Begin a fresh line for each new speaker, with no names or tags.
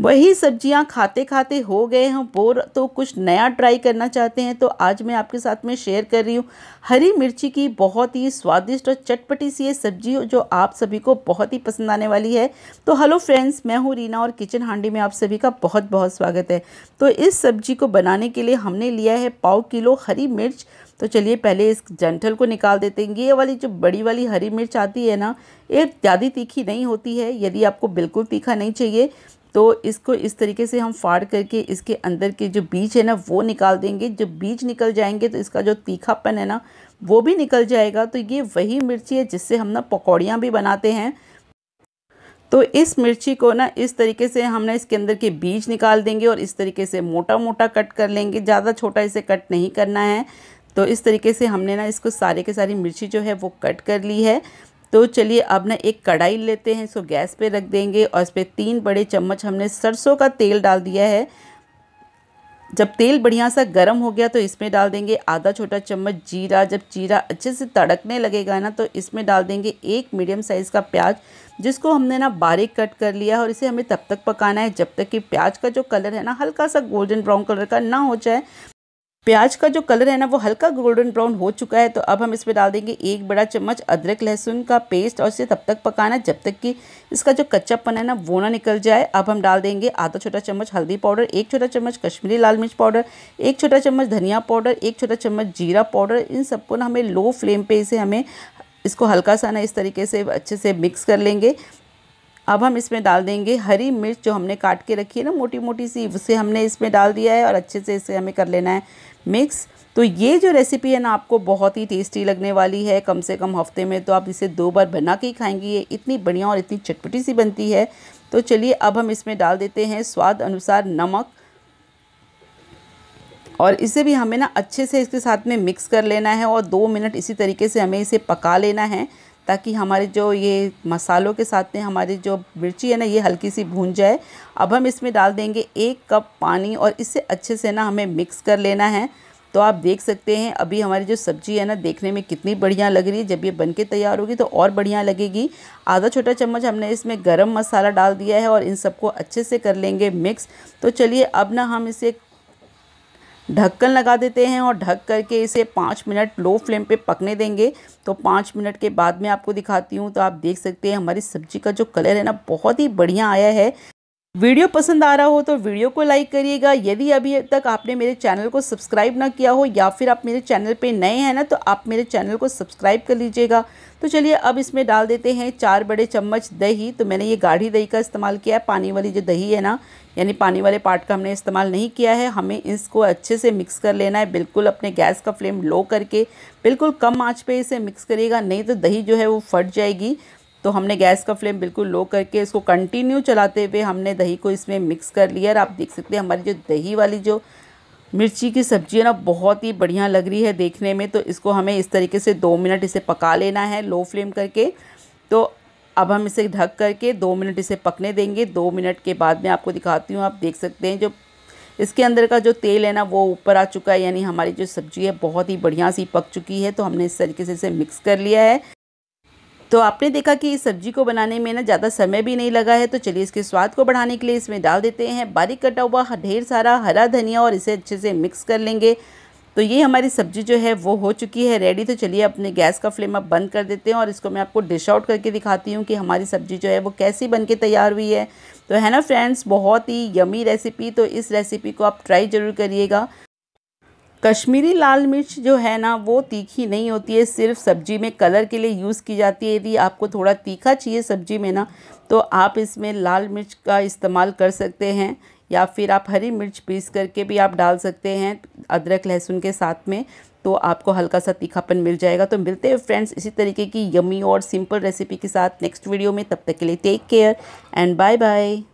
वही सब्जियां खाते खाते हो गए हैं बोर तो कुछ नया ट्राई करना चाहते हैं तो आज मैं आपके साथ में शेयर कर रही हूँ हरी मिर्ची की बहुत ही स्वादिष्ट और चटपटी सी ये सब्जी जो आप सभी को बहुत ही पसंद आने वाली है तो हेलो फ्रेंड्स मैं हूँ रीना और किचन हांडी में आप सभी का बहुत बहुत स्वागत है तो इस सब्जी को बनाने के लिए हमने लिया है पाव किलो हरी मिर्च तो चलिए पहले इस जंठल को निकाल देते हैं ये वाली जो बड़ी वाली हरी मिर्च आती है ना ये ज़्यादा तीखी नहीं होती है यदि आपको बिल्कुल तीखा नहीं चाहिए तो इसको इस तरीके से हम फाड़ करके इसके अंदर के जो बीज है ना वो निकाल देंगे जब बीज निकल जाएंगे तो इसका जो तीखापन है ना वो भी निकल जाएगा तो ये वही मिर्ची है जिससे हम ना पकौड़ियाँ भी बनाते हैं तो इस मिर्ची को ना इस तरीके से हम ना इसके अंदर के बीज निकाल देंगे और इस तरीके से मोटा मोटा कट कर लेंगे ज़्यादा छोटा इसे कट नहीं करना है तो इस तरीके से हमने ना इसको सारे के सारी मिर्ची जो है वो कट कर ली है तो चलिए अब ना एक कढ़ाई लेते हैं इसको गैस पे रख देंगे और इस पर तीन बड़े चम्मच हमने सरसों का तेल डाल दिया है जब तेल बढ़िया सा गर्म हो गया तो इसमें डाल देंगे आधा छोटा चम्मच जीरा जब जीरा अच्छे से तड़कने लगेगा ना तो इसमें डाल देंगे एक मीडियम साइज़ का प्याज जिसको हमने ना बारीक कट कर लिया है और इसे हमें तब तक पकाना है जब तक कि प्याज का जो कलर है ना हल्का सा गोल्डन ब्राउन कलर का ना हो जाए प्याज का जो कलर है ना वो हल्का गोल्डन ब्राउन हो चुका है तो अब हम इसमें डाल देंगे एक बड़ा चम्मच अदरक लहसुन का पेस्ट और इसे तब तक पकाना जब तक कि इसका जो कच्चापन है ना वो ना निकल जाए अब हम डाल देंगे आधा छोटा चम्मच हल्दी पाउडर एक छोटा चम्मच कश्मीरी लाल मिर्च पाउडर एक छोटा चम्मच धनिया पाउडर एक छोटा चम्मच जीरा पाउडर इन सबको ना हमें लो फ्लेम पर इसे हमें इसको हल्का सा ना इस तरीके से अच्छे से मिक्स कर लेंगे अब हम इसमें डाल देंगे हरी मिर्च जो हमने काट के रखी है ना मोटी मोटी सी उसे हमने इसमें डाल दिया है और अच्छे से इसे हमें कर लेना है मिक्स तो ये जो रेसिपी है ना आपको बहुत ही टेस्टी लगने वाली है कम से कम हफ्ते में तो आप इसे दो बार बना के ही खाएंगे ये इतनी बढ़िया और इतनी चटपटी सी बनती है तो चलिए अब हम इसमें डाल देते हैं स्वाद अनुसार नमक और इसे भी हमें ना अच्छे से इसके साथ में मिक्स कर लेना है और दो मिनट इसी तरीके से हमें इसे पका लेना है ताकि हमारे जो ये मसालों के साथ में हमारी जो मिर्ची है ना ये हल्की सी भून जाए अब हम इसमें डाल देंगे एक कप पानी और इससे अच्छे से ना हमें मिक्स कर लेना है तो आप देख सकते हैं अभी हमारी जो सब्ज़ी है ना देखने में कितनी बढ़िया लग रही है जब ये बन के तैयार होगी तो और बढ़िया लगेगी आधा छोटा चम्मच हमने इसमें गरम मसाला डाल दिया है और इन सबको अच्छे से कर लेंगे मिक्स तो चलिए अब ना हम इसे ढक्कन लगा देते हैं और ढक करके इसे पाँच मिनट लो फ्लेम पे पकने देंगे तो पाँच मिनट के बाद में आपको दिखाती हूँ तो आप देख सकते हैं हमारी सब्जी का जो कलर है ना बहुत ही बढ़िया आया है वीडियो पसंद आ रहा हो तो वीडियो को लाइक करिएगा यदि अभी तक आपने मेरे चैनल को सब्सक्राइब ना किया हो या फिर आप मेरे चैनल पे नए हैं ना तो आप मेरे चैनल को सब्सक्राइब कर लीजिएगा तो चलिए अब इसमें डाल देते हैं चार बड़े चम्मच दही तो मैंने ये गाढ़ी दही का इस्तेमाल किया है पानी वाली जो दही है ना यानी पानी वाले पार्ट का हमने इस्तेमाल नहीं किया है हमें इसको अच्छे से मिक्स कर लेना है बिल्कुल अपने गैस का फ्लेम लो करके बिल्कुल कम आँच पर इसे मिक्स करिएगा नहीं तो दही जो है वो फट जाएगी तो हमने गैस का फ्लेम बिल्कुल लो करके इसको कंटिन्यू चलाते हुए हमने दही को इसमें मिक्स कर लिया और आप देख सकते हैं हमारी जो दही वाली जो मिर्ची की सब्जी है ना बहुत ही बढ़िया लग रही है देखने में तो इसको हमें इस तरीके से दो मिनट इसे पका लेना है लो फ्लेम करके तो अब हम इसे ढक करके दो मिनट इसे पकने देंगे दो मिनट के बाद में आपको दिखाती हूँ आप देख सकते हैं जो इसके अंदर का जो तेल है ना वो ऊपर आ चुका है यानी हमारी जो सब्जी है बहुत ही बढ़िया सी पक चुकी है तो हमने इस तरीके से इसे मिक्स कर लिया है तो आपने देखा कि इस सब्जी को बनाने में ना ज़्यादा समय भी नहीं लगा है तो चलिए इसके स्वाद को बढ़ाने के लिए इसमें डाल देते हैं बारीक कटा हुआ ढेर सारा हरा धनिया और इसे अच्छे से मिक्स कर लेंगे तो ये हमारी सब्जी जो है वो हो चुकी है रेडी तो चलिए अपने गैस का फ्लेम अब बंद कर देते हैं और इसको मैं आपको डिश आउट करके दिखाती हूँ कि हमारी सब्जी जो है वो कैसी बन के तैयार हुई है तो है ना फ्रेंड्स बहुत ही यमी रेसिपी तो इस रेसिपी को आप ट्राई ज़रूर करिएगा कश्मीरी लाल मिर्च जो है ना वो तीखी नहीं होती है सिर्फ सब्ज़ी में कलर के लिए यूज़ की जाती है यदि आपको थोड़ा तीखा चाहिए सब्ज़ी में ना तो आप इसमें लाल मिर्च का इस्तेमाल कर सकते हैं या फिर आप हरी मिर्च पीस करके भी आप डाल सकते हैं अदरक लहसुन के साथ में तो आपको हल्का सा तीखापन मिल जाएगा तो मिलते हैं फ्रेंड्स इसी तरीके की यमी और सिंपल रेसिपी के साथ नेक्स्ट वीडियो में तब तक के लिए take care and bye bye